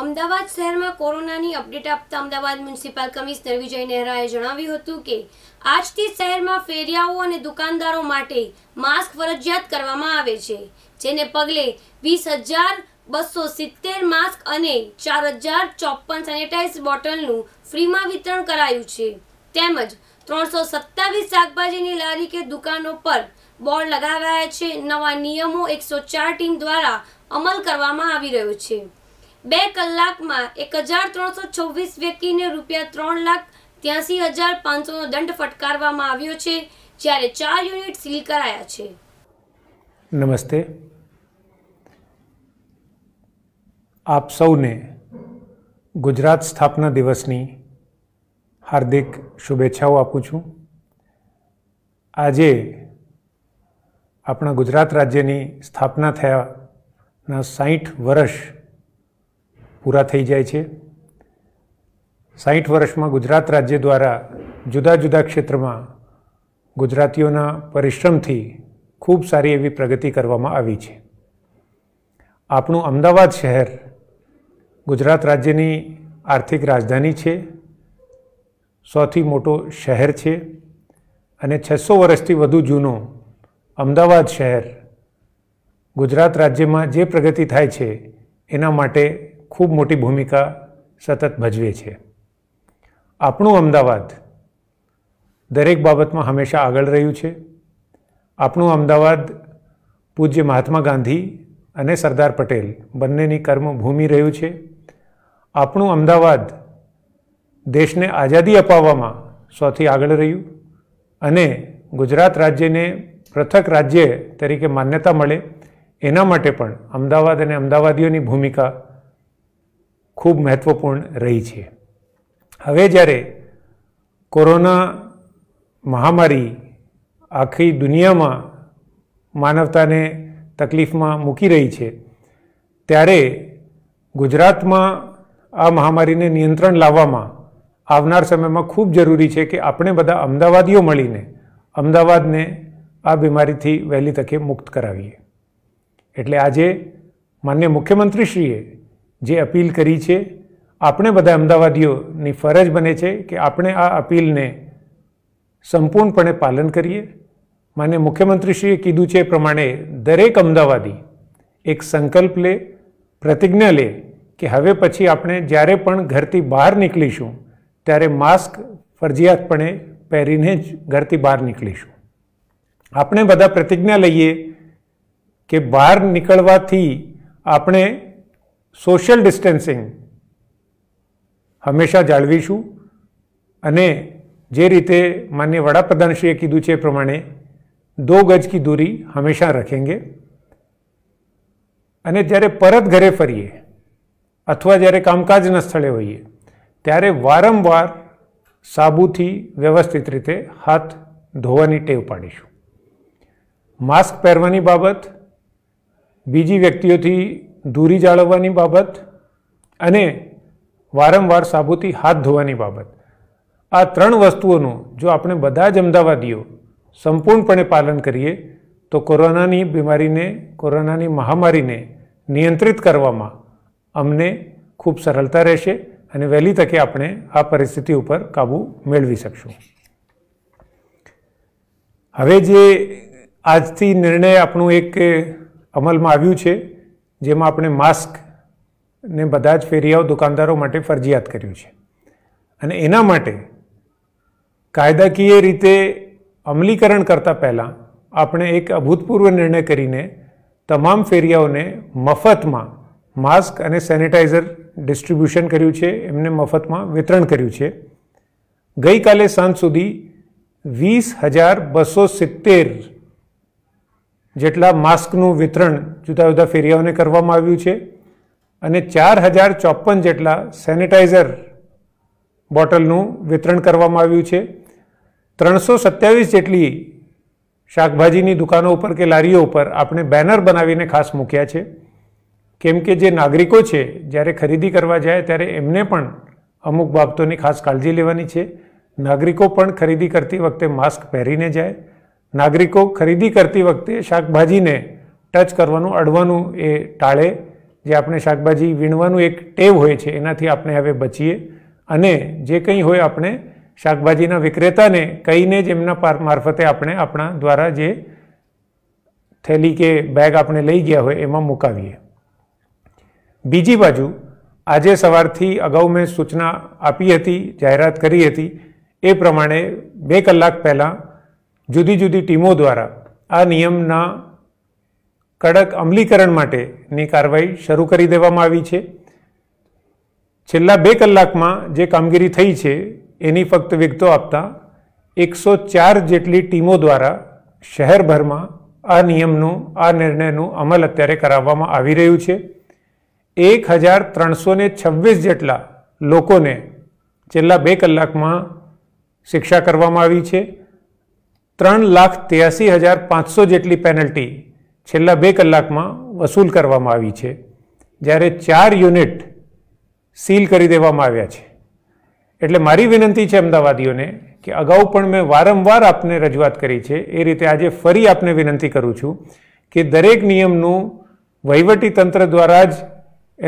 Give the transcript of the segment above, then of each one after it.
અમદાવાદ શહેરમાં કોરોનાની અપડેટ આપતા અમદાવાદ મ્યુનિસિપલ કમિશનર વિજય નહેરાએ જણાવ્યું હતું કે આજથી શહેરમાં ફેરિયાઓ અને દુકાનદારો માટે માસ્ક ફરજિયાત કરવામાં આવે છે જેને પગલે વીસ હજાર બસો સિત્તેર માસ્ક અને ચાર હજાર ચોપન સેનિટાઇઝ બોટલનું ફ્રીમાં વિતરણ કરાયું છે તેમજ ત્રણસો સત્તાવીસ શાકભાજીની લારી કે દુકાનો પર બોર્ડ લગાવાયા છે નવા નિયમો એકસો ચાર ટીમ દ્વારા અમલ કરવામાં આવી રહ્યો છે બે કલાકમાં એક હજાર ત્રણસો છવ્વીસ વ્યક્તિને રૂપિયા ત્રણ લાખ ત્યાસી હજાર પાંચસોનો દંડ ફટકારવામાં આવ્યો છે જ્યારે ચાર યુનિટ સીલ કરાયા છે નમસ્તે આપ સૌને ગુજરાત સ્થાપના દિવસની હાર્દિક શુભેચ્છાઓ આપું છું આજે આપણા ગુજરાત રાજ્યની સ્થાપના થયાના સાહીઠ વર્ષ પૂરા થઈ જાય છે સાહીઠ વર્ષમાં ગુજરાત રાજ્ય દ્વારા જુદા જુદા ક્ષેત્રમાં ગુજરાતીઓના પરિશ્રમથી ખૂબ સારી એવી પ્રગતિ કરવામાં આવી છે આપણું અમદાવાદ શહેર ગુજરાત રાજ્યની આર્થિક રાજધાની છે સૌથી મોટો શહેર છે અને છસો વર્ષથી વધુ જૂનો અમદાવાદ શહેર ગુજરાત રાજ્યમાં જે પ્રગતિ થાય છે એના માટે ખૂબ મોટી ભૂમિકા સતત ભજવે છે આપણું અમદાવાદ દરેક બાબતમાં હંમેશા આગળ રહ્યું છે આપણું અમદાવાદ પૂજ્ય મહાત્મા ગાંધી અને સરદાર પટેલ બંનેની કર્મભૂમિ રહ્યું છે આપણું અમદાવાદ દેશને આઝાદી અપાવવામાં સૌથી આગળ રહ્યું અને ગુજરાત રાજ્યને પૃથક રાજ્ય તરીકે માન્યતા મળે એના માટે પણ અમદાવાદ અને અમદાવાદીઓની ભૂમિકા ખૂબ મહત્ત્વપૂર્ણ રહી છે હવે જ્યારે કોરોના મહામારી આખી દુનિયામાં માનવતાને તકલીફમાં મૂકી રહી છે ત્યારે ગુજરાતમાં આ મહામારીને નિયંત્રણ લાવવામાં આવનાર સમયમાં ખૂબ જરૂરી છે કે આપણે બધા અમદાવાદીઓ મળીને અમદાવાદને આ બીમારીથી વહેલી તકે મુક્ત કરાવીએ એટલે આજે માન્ય મુખ્યમંત્રીશ્રીએ જે અપીલ કરી છે આપણે બધા અમદાવાદીઓની ફરજ બને છે કે આપણે આ અપીલને સંપૂર્ણપણે પાલન કરીએ માન્ય મુખ્યમંત્રીશ્રીએ કીધું છે એ પ્રમાણે દરેક અમદાવાદી એક સંકલ્પ લે પ્રતિજ્ઞા લે કે હવે પછી આપણે જ્યારે પણ ઘરથી બહાર નીકળીશું ત્યારે માસ્ક ફરજિયાતપણે પહેરીને જ ઘરથી બહાર નીકળીશું આપણે બધા પ્રતિજ્ઞા લઈએ કે બહાર નીકળવાથી આપણે સોશિયલ ડિસ્ટન્સિંગ હંમેશા જાળવીશું અને જે રીતે માન્ય વડાપ્રધાનશ્રીએ કીધું છે એ પ્રમાણે દો ગજ કી દૂરી હંમેશા રખેંગે અને જ્યારે પરત ઘરે ફરીએ અથવા જ્યારે કામકાજના સ્થળે હોઈએ ત્યારે વારંવાર સાબુથી વ્યવસ્થિત રીતે હાથ ધોવાની ટેવ પાડીશું માસ્ક પહેરવાની બાબત બીજી વ્યક્તિઓથી દૂરી જાળવવાની બાબત અને વારંવાર સાબુથી હાથ ધોવાની બાબત આ ત્રણ વસ્તુઓનું જો આપણે બધા જ અમદાવાદીઓ સંપૂર્ણપણે પાલન કરીએ તો કોરોનાની બીમારીને કોરોનાની મહામારીને નિયંત્રિત કરવામાં અમને ખૂબ સરળતા રહેશે અને વહેલી તકે આપણે આ પરિસ્થિતિ ઉપર કાબૂ મેળવી શકશું હવે જે આજથી નિર્ણય આપણું એક અમલમાં આવ્યું છે જેમાં આપણે માસ્ક ને બધા જ ફેરિયાઓ દુકાનદારો માટે ફરજિયાત કર્યું છે અને એના માટે કાયદાકીય રીતે અમલીકરણ કરતાં પહેલાં આપણે એક અભૂતપૂર્વ નિર્ણય કરીને તમામ ફેરિયાઓને મફતમાં માસ્ક અને સેનિટાઈઝર ડિસ્ટ્રીબ્યુશન કર્યું છે એમને મફતમાં વિતરણ કર્યું છે ગઈકાલે સાંજ સુધી વીસ હજાર બસો સિત્તેર જેટલા માસ્કનું વિતરણ જુદા જુદા ફેરિયાઓને કરવામાં આવ્યું છે અને ચાર હજાર ચોપન જેટલા સેનિટાઈઝર બોટલનું વિતરણ કરવામાં આવ્યું છે ત્રણસો સત્યાવીસ જેટલી શાકભાજીની દુકાનો ઉપર કે લારીઓ ઉપર આપણે બેનર બનાવીને ખાસ મૂક્યા છે કેમ કે જે નાગરિકો છે જ્યારે ખરીદી કરવા જાય ત્યારે એમને પણ અમુક બાબતોની ખાસ કાળજી લેવાની છે નાગરિકો પણ ખરીદી કરતી વખતે માસ્ક પહેરીને જાય નાગરિકો ખરીદી કરતી વખતે શાકભાજીને ટચ કરવાનું અડવાનું એ ટાળે જે આપણે શાકભાજી વીણવાનું એક ટેવ હોય છે એનાથી આપણે હવે બચીએ અને જે કંઈ હોય આપણે શાકભાજીના વિક્રેતાને કહીને જ એમના મારફતે આપણે આપણા દ્વારા જે થેલી કે બેગ આપણે લઈ ગયા હોય એમાં મુકાવીએ બીજી બાજુ આજે સવારથી અગાઉ મેં સૂચના આપી હતી જાહેરાત કરી હતી એ પ્રમાણે બે કલાક પહેલાં જુદી જુદી ટીમો દ્વારા આ નિયમના કડક અમલીકરણ માટેની કાર્યવાહી શરૂ કરી દેવામાં આવી છે છેલ્લા બે કલાકમાં જે કામગીરી થઈ છે એની ફક્ત વિગતો આપતા એકસો ચાર જેટલી ટીમો દ્વારા શહેરભરમાં આ નિયમનું આ નિર્ણયનું અમલ અત્યારે કરાવવામાં આવી રહ્યું છે એક હજાર ત્રણસો છવ્વીસ જેટલા લોકોને છેલ્લા બે કલાકમાં શિક્ષા કરવામાં આવી છે ત્રણ લાખ ત્યાસી હજાર પાંચસો જેટલી પેનલ્ટી છેલ્લા બે કલાકમાં વસૂલ કરવામાં આવી છે જ્યારે ચાર યુનિટ સીલ કરી દેવામાં આવ્યા છે એટલે મારી વિનંતી છે અમદાવાદીઓને કે અગાઉ પણ મેં વારંવાર આપને રજૂઆત કરી છે એ રીતે આજે ફરી આપને વિનંતી કરું છું કે દરેક નિયમનું વહીવટી તંત્ર દ્વારા જ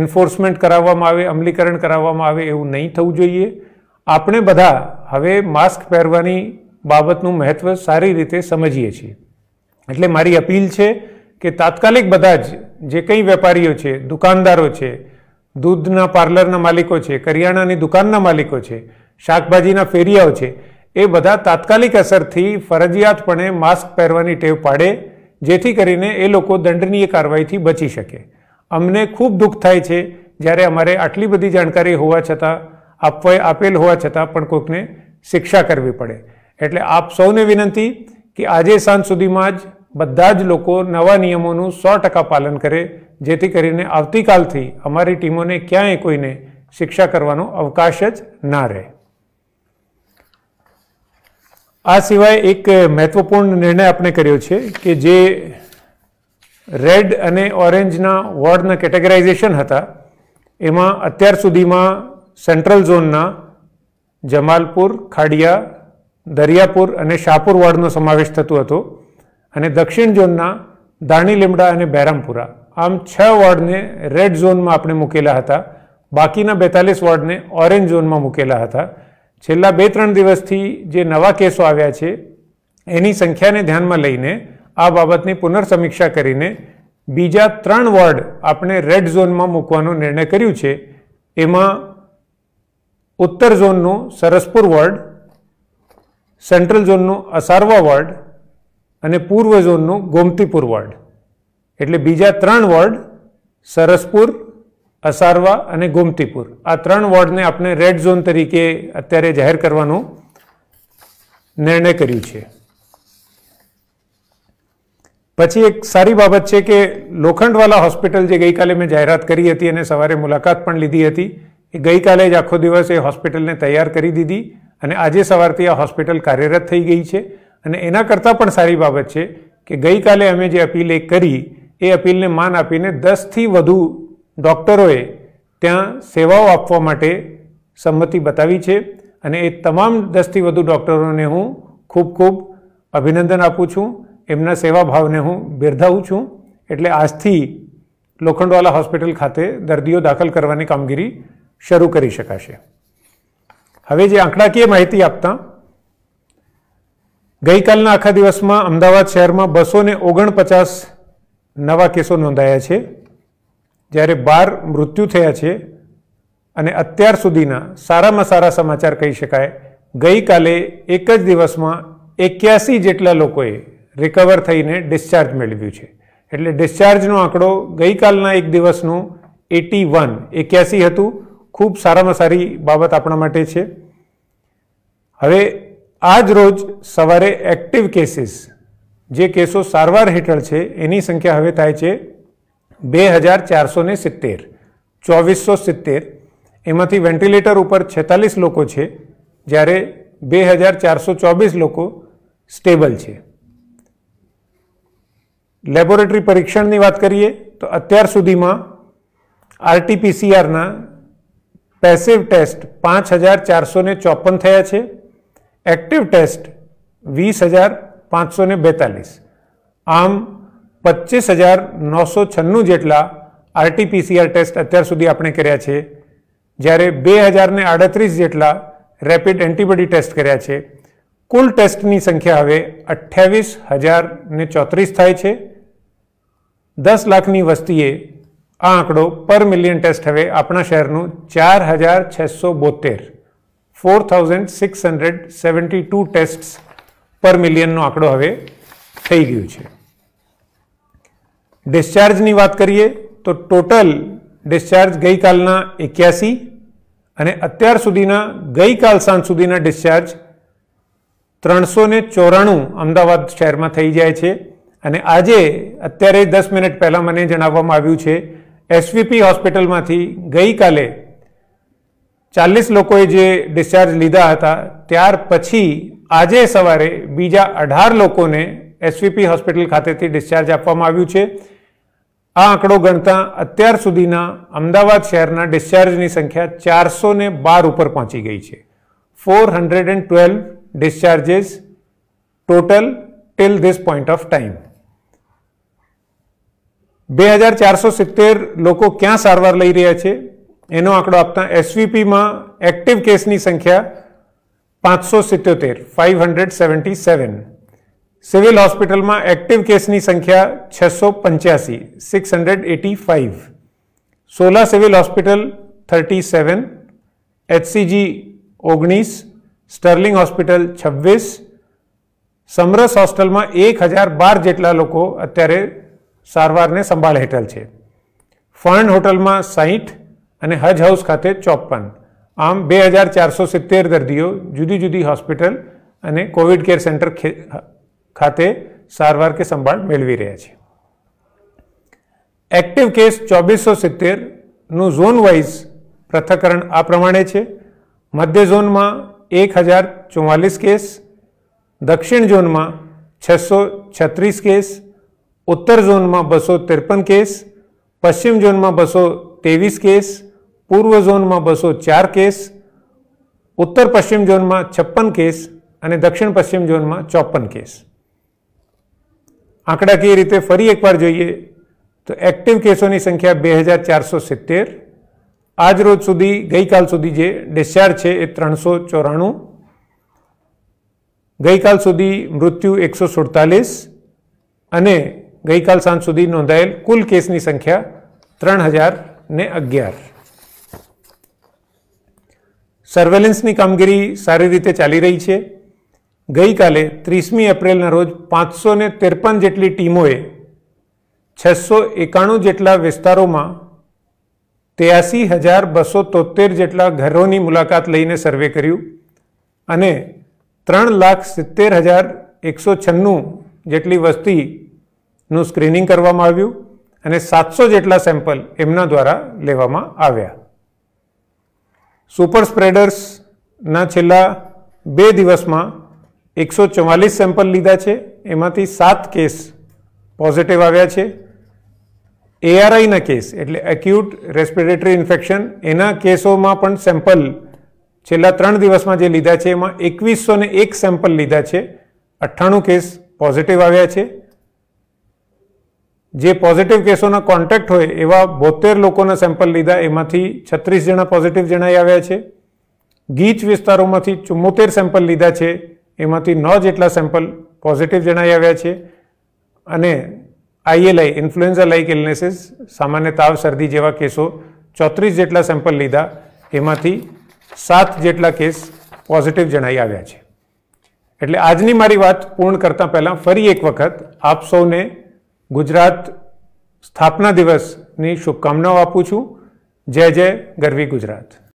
એન્ફોર્સમેન્ટ કરાવવામાં આવે અમલીકરણ કરાવવામાં આવે એવું નહીં થવું જોઈએ આપણે બધા હવે માસ્ક પહેરવાની બાબતનું મહત્ત્વ સારી રીતે સમજીએ છીએ એટલે મારી અપીલ છે કે તાત્કાલિક બધા જ જે કંઈ વેપારીઓ છે દુકાનદારો છે દૂધના પાર્લરના માલિકો છે કરિયાણાની દુકાનના માલિકો છે શાકભાજીના ફેરિયાઓ છે એ બધા તાત્કાલિક અસરથી ફરજિયાતપણે માસ્ક પહેરવાની ટેવ પાડે જેથી કરીને એ લોકો દંડનીય કાર્યવાહીથી બચી શકે અમને ખૂબ દુઃખ થાય છે જ્યારે અમારે આટલી બધી જાણકારી હોવા છતાં આપવા આપેલ હોવા છતાં પણ કોઈકને શિક્ષા કરવી પડે એટલે આપ સૌને વિનંતી કે આજે સાંજ સુધીમાં જ બધા જ લોકો નવા નિયમોનું સો ટકા પાલન કરે જેથી કરીને આવતીકાલથી અમારી ટીમોને ક્યાંય કોઈને શિક્ષા કરવાનો અવકાશ જ ના રહે આ સિવાય એક મહત્વપૂર્ણ નિર્ણય આપણે કર્યો છે કે જે રેડ અને ઓરેન્જના વોર્ડના કેટેગરાઇઝેશન હતા એમાં અત્યાર સુધીમાં સેન્ટ્રલ ઝોનના જમાલપુર ખાડિયા દરિયાપુર અને શાહપુર વોર્ડનો સમાવેશ થતો હતો અને દક્ષિણ ઝોનના દાણી લીમડા અને બહેરામપુરા આમ છ વોર્ડને રેડ ઝોનમાં આપણે મૂકેલા હતા બાકીના બેતાલીસ વોર્ડને ઓરેન્જ ઝોનમાં મૂકેલા હતા છેલ્લા બે ત્રણ દિવસથી જે નવા કેસો આવ્યા છે એની સંખ્યાને ધ્યાનમાં લઈને આ બાબતની પુનર્સમીક્ષા કરીને બીજા ત્રણ વોર્ડ આપણે રેડ ઝોનમાં મૂકવાનો નિર્ણય કર્યું છે એમાં ઉત્તર ઝોનનું સરસપુર વોર્ડ સેન્ટ્રલ ઝોનનું અસારવા વોર્ડ અને પૂર્વ ઝોનનું ગોમતીપુર વોર્ડ એટલે બીજા ત્રણ વોર્ડ સરસપુર અસારવા અને ગોમતીપુર આ ત્રણ વોર્ડને આપણે રેડ ઝોન તરીકે અત્યારે જાહેર કરવાનો નિર્ણય કર્યો છે પછી એક સારી બાબત છે કે લોખંડવાલા હોસ્પિટલ જે ગઈકાલે મેં જાહેરાત કરી હતી અને સવારે મુલાકાત પણ લીધી હતી એ ગઈકાલે જ આખો દિવસ એ હોસ્પિટલને તૈયાર કરી દીધી અને આજે સવારથી આ હોસ્પિટલ કાર્યરત થઈ ગઈ છે અને એના કરતાં પણ સારી બાબત છે કે ગઈકાલે અમે જે અપીલ એ કરી એ અપીલને માન આપીને દસથી વધુ ડૉક્ટરોએ ત્યાં સેવાઓ આપવા માટે સંમતિ બતાવી છે અને એ તમામ દસથી વધુ ડૉક્ટરોને હું ખૂબ ખૂબ અભિનંદન આપું છું એમના સેવા ભાવને હું બિરદાવું છું એટલે આજથી લોખંડવાલા હોસ્પિટલ ખાતે દર્દીઓ દાખલ કરવાની કામગીરી શરૂ કરી શકાશે હવે જે આંકડાકીય માહિતી આપતા ગઈકાલના આખા દિવસમાં અમદાવાદ શહેરમાં બસો ઓગણપચાસ નવા કેસો નોંધાયા છે જ્યારે બાર મૃત્યુ થયા છે અને અત્યાર સુધીના સારામાં સારા સમાચાર કહી શકાય ગઈકાલે એક જ દિવસમાં એક્યાસી જેટલા લોકોએ રિકવર થઈને ડિસ્ચાર્જ મેળવ્યું છે એટલે ડિસ્ચાર્જનો આંકડો ગઈકાલના એક દિવસનું એટી વન એક્યાસી હતું ખૂબ સારામાં સારી બાબત આપણા માટે છે હવે આજ રોજ સવારે એક્ટિવ કેસીસ જે કેસો સારવાર હેઠળ છે એની સંખ્યા હવે થાય છે બે હજાર ચારસો ને સિત્તેર ચોવીસો સિત્તેર એમાંથી વેન્ટિલેટર ઉપર છેતાલીસ લોકો છે જ્યારે બે હજાર ચારસો ચોવીસ લોકો સ્ટેબલ છે લેબોરેટરી પરીક્ષણની વાત કરીએ તો અત્યાર સુધીમાં આરટીપીસીઆરના પેસિવ ટેસ્ટ પાંચ હજાર ચારસો ને ચોપન થયા છે એક્ટિવ ટેસ્ટ વીસ હજાર પાંચસો ને બેતાલીસ આમ પચીસ હજાર નવસો છન્નું જેટલા આરટીપીસીઆર ટેસ્ટ અત્યાર સુધી આપણે કર્યા છે જ્યારે બે હજારને આડત્રીસ જેટલા રેપિડ એન્ટીબોડી ટેસ્ટ કર્યા છે કુલ ટેસ્ટની સંખ્યા હવે અઠ્યાવીસ હજાર ને ચોત્રીસ થાય છે દસ લાખની વસ્તીએ આ આંકડો પર મિલિયન ટેસ્ટ હવે આપણા શહેરનું ચાર હજાર છસો બોતેર four thousand six hundred seventy two test પર મિલિયનનો આંકડો હવે થઈ ગયો છે ડિસ્ચાર્જની વાત કરીએ તો ટોટલ ડિસ્ચાર્જ ગઈકાલના એક્યાસી અને અત્યાર સુધીના ગઈકાલ સાંજ સુધીના ડિસ્ચાર્જ ત્રણસો ને ચોરાણું અમદાવાદ શહેરમાં થઈ જાય છે અને આજે અત્યારે દસ મિનિટ પહેલાં મને જણાવવામાં આવ્યું છે એસવીપી હોસ્પિટલમાંથી ગઈકાલે ચાલીસ લોકોએ જે ડિસ્ચાર્જ લીધા હતા ત્યાર પછી આજે સવારે બીજા અઢાર લોકોને એસવીપી હોસ્પિટલ ખાતેથી ડિસ્ચાર્જ આપવામાં આવ્યું છે આ આંકડો ગણતા અત્યાર સુધીના અમદાવાદ શહેરના ડિસ્ચાર્જની સંખ્યા ચારસો ને બાર ઉપર પહોંચી ગઈ છે four hundred and twelve discharges total till this point of time 2470 લોકો ક્યાં સર્વર લઈ રહ્યા છે એનો આંકડો આપતા એસવીપી માં એક્ટિવ કેસની સંખ્યા 577 577 સિવિલ હોસ્પિટલ માં એક્ટિવ કેસની સંખ્યા 685 685 16 civil hospital 37 HCG 19 Sterling hospital 26 Samras hostel માં 1012 જેટલા લોકો અત્યારે સારવારને સંભાળ હેઠળ છે ફર્ન હોટલમાં સાહીઠ અને હજ હાઉસ ખાતે ચોપન આમ બે હજાર ચારસો સિત્તેર દર્દીઓ જુદી જુદી હોસ્પિટલ અને કોવિડ કેર સેન્ટર ખાતે સારવાર કે સંભાળ મેળવી રહ્યા છે એક્ટિવ કેસ ચોવીસો સિત્તેરનું ઝોન વાઇઝ પૃથ્થકરણ આ પ્રમાણે છે મધ્ય ઝોનમાં એક હજાર ચુમ્માલીસ કેસ દક્ષિણ ઝોનમાં છસો છત્રીસ કેસ ઉત્તર ઝોનમાં બસો ત્રેપન કેસ પશ્ચિમ ઝોનમાં બસો ત્રેવીસ કેસ પૂર્વ ઝોનમાં બસો ચાર કેસ ઉત્તર પશ્ચિમ ઝોનમાં છપ્પન કેસ અને દક્ષિણ પશ્ચિમ ઝોનમાં ચોપન કેસ આંકડાકીય રીતે ફરી એકવાર જોઈએ તો એક્ટિવ કેસોની સંખ્યા બે હજાર ચારસો સિત્તેર આજ રોજ સુધી ગઈકાલ સુધી જે ડિસ્ચાર્જ છે એ ત્રણસો ચોરાણું ગઈકાલ સુધી મૃત્યુ એકસો સુડતાલીસ અને ગઈકાલ સાંજ સુધી નોંધાયેલ કુલ કેસની સંખ્યા ત્રણ હજાર ને અગિયાર સર્વેલન્સની કામગીરી સારી રીતે ચાલી રહી છે ગઈકાલે ત્રીસમી એપ્રિલના રોજ પાંચસો ને ત્રેપન જેટલી ટીમોએ છસો એકાણું જેટલા વિસ્તારોમાં ત્યાસી હજાર બસો તોતેર જેટલા ઘરોની મુલાકાત લઈને સર્વે કર્યું અને ત્રણ લાખ સિત્તેર હજાર એકસો છન્નું જેટલી વસ્તી નું સ્ક્રીનિંગ કરવામાં આવ્યું અને સાતસો જેટલા સેમ્પલ એમના દ્વારા લેવામાં આવ્યા સુપર સ્પ્રેડર્સના છેલ્લા બે દિવસમાં એકસો ચુમ્માલીસ સેમ્પલ લીધા છે એમાંથી સાત કેસ પોઝિટિવ આવ્યા છે એઆરઆઈના કેસ એટલે એક્યુટ રેસ્પિરેટરી ઇન્ફેક્શન એના કેસોમાં પણ સેમ્પલ છેલ્લા ત્રણ દિવસમાં જે લીધા છે એમાં એકવીસો ને એક સેમ્પલ લીધા છે અઠ્ઠાણું કેસ પોઝિટિવ આવ્યા છે જે પોઝિટિવ કેસોના કોન્ટેક્ટ હોય એવા બોતેર લોકોના સેમ્પલ લીધા એમાંથી છત્રીસ જણા પોઝિટિવ જણાઈ આવ્યા છે ગીચ વિસ્તારોમાંથી ચુમ્મોતેર સેમ્પલ લીધા છે એમાંથી નવ જેટલા સેમ્પલ પોઝિટિવ જણાઈ આવ્યા છે અને આઈએલઆઈ ઇન્ફ્લુએન્ઝા લાઇક ઇલનેસીસ સામાન્ય તાવ શરદી જેવા કેસો ચોત્રીસ જેટલા સેમ્પલ લીધા એમાંથી સાત જેટલા કેસ પોઝિટિવ જણાઈ આવ્યા છે એટલે આજની મારી વાત પૂર્ણ કરતાં પહેલાં ફરી એક વખત આપ સૌને ગુજરાત સ્થાપના દિવસની શુભકામનાઓ આપું છું જય જય ગરવી ગુજરાત